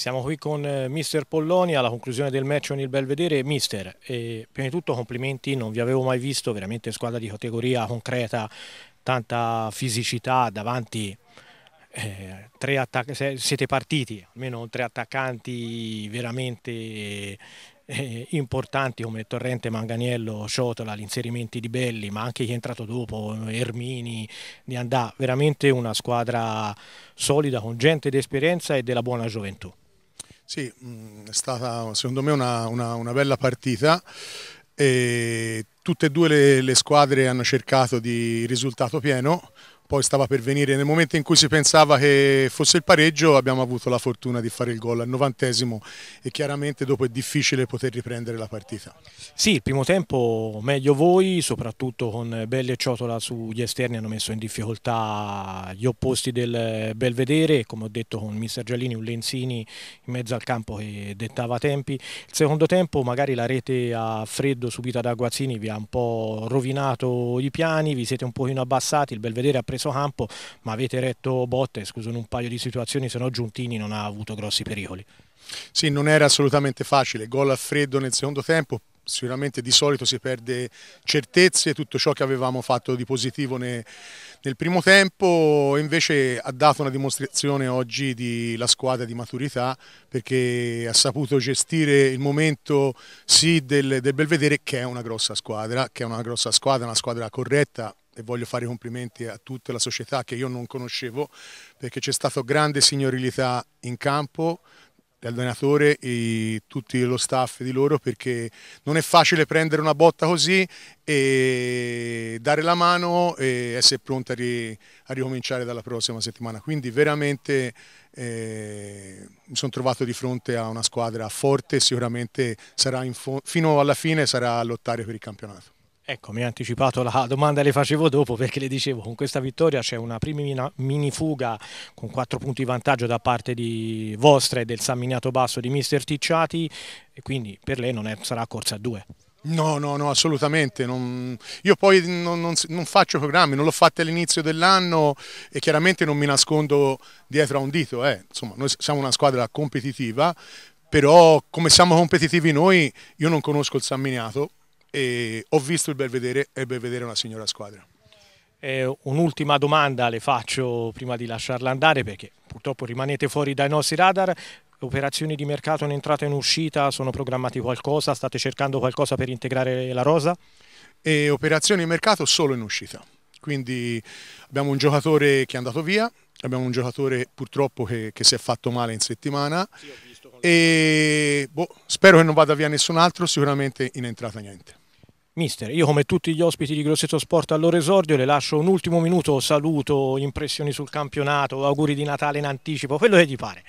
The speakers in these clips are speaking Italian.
Siamo qui con eh, Mister Polloni alla conclusione del match con il Belvedere. Mister, eh, prima di tutto complimenti, non vi avevo mai visto, veramente squadra di categoria concreta, tanta fisicità davanti, eh, siete partiti, almeno tre attaccanti veramente eh, importanti come Torrente, Manganiello, Ciotola, gli inserimenti di Belli, ma anche chi è entrato dopo, Ermini, Di veramente una squadra solida con gente d'esperienza e della buona gioventù. Sì, mm, è stata secondo me una, una, una bella partita. E tutte e due le, le, squadre hanno cercato di risultato pieno, poi stava per venire. Nel momento in cui si pensava che fosse il pareggio abbiamo avuto la fortuna di fare il gol al novantesimo e chiaramente dopo è difficile poter riprendere la partita. Sì, il primo tempo meglio voi, soprattutto con Belli e Ciotola sugli esterni hanno messo in difficoltà gli opposti del Belvedere, come ho detto con Mister Giallini, un Lenzini in mezzo al campo che dettava tempi. Il secondo tempo magari la rete a freddo subita da Guazzini vi ha un po' rovinato i piani, vi siete un pochino abbassati, il Belvedere ha preso mezzo campo, ma avete retto botte, scuso, in un paio di situazioni, se no Giuntini non ha avuto grossi pericoli. Sì, non era assolutamente facile, gol a freddo nel secondo tempo, sicuramente di solito si perde certezze, tutto ciò che avevamo fatto di positivo nel primo tempo invece ha dato una dimostrazione oggi della squadra di maturità perché ha saputo gestire il momento sì del, del Belvedere che è una grossa squadra, che è una grossa squadra, una squadra corretta, e voglio fare i complimenti a tutta la società che io non conoscevo perché c'è stata grande signorilità in campo l'allenatore e tutto lo staff di loro perché non è facile prendere una botta così e dare la mano e essere pronti a, ri, a ricominciare dalla prossima settimana. Quindi veramente eh, mi sono trovato di fronte a una squadra forte e sicuramente sarà fino alla fine sarà a lottare per il campionato. Ecco, mi ha anticipato la domanda, le facevo dopo perché le dicevo, con questa vittoria c'è una prima mini fuga con quattro punti di vantaggio da parte di vostra e del San Miniato Basso di Mister Ticciati e quindi per lei non è, sarà corsa a due. No, no, no, assolutamente. Non... Io poi non, non, non, faccio programmi, non l'ho fatto all'inizio dell'anno e chiaramente non mi nascondo dietro a un dito. Eh. Insomma, noi siamo una squadra competitiva, però come siamo competitivi noi, io non conosco il San Miniato, e ho visto il Belvedere e il Belvedere è una signora squadra. Eh, un'ultima domanda le faccio prima di lasciarla andare perché purtroppo rimanete fuori dai nostri radar. Operazioni di mercato in entrata e in uscita, sono programmati qualcosa? State cercando qualcosa per integrare la rosa? E operazioni di mercato solo in uscita. Quindi abbiamo un giocatore che è andato via, abbiamo un giocatore purtroppo che, che si è fatto male in settimana sì, e boh, spero che non vada via nessun altro, sicuramente in entrata niente. Mister, io come tutti gli ospiti di Grosseto Sport al loro esordio le lascio un ultimo minuto, saluto, impressioni sul campionato, auguri di Natale in anticipo, quello che gli pare.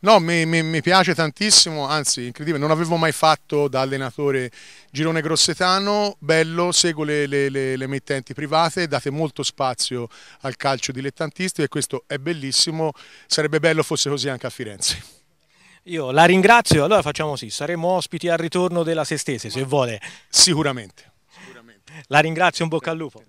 No, mi, mi, mi piace tantissimo, anzi incredibile, non avevo mai fatto da allenatore girone grossetano, bello, seguo le, le, le, le emittenti private, date molto spazio al calcio dilettantistico e questo è bellissimo, sarebbe bello fosse così anche a Firenze. Io la ringrazio, allora facciamo sì, saremo ospiti al ritorno della Sestese se vuole. Sicuramente. Sicuramente. La ringrazio, in bocca al lupo.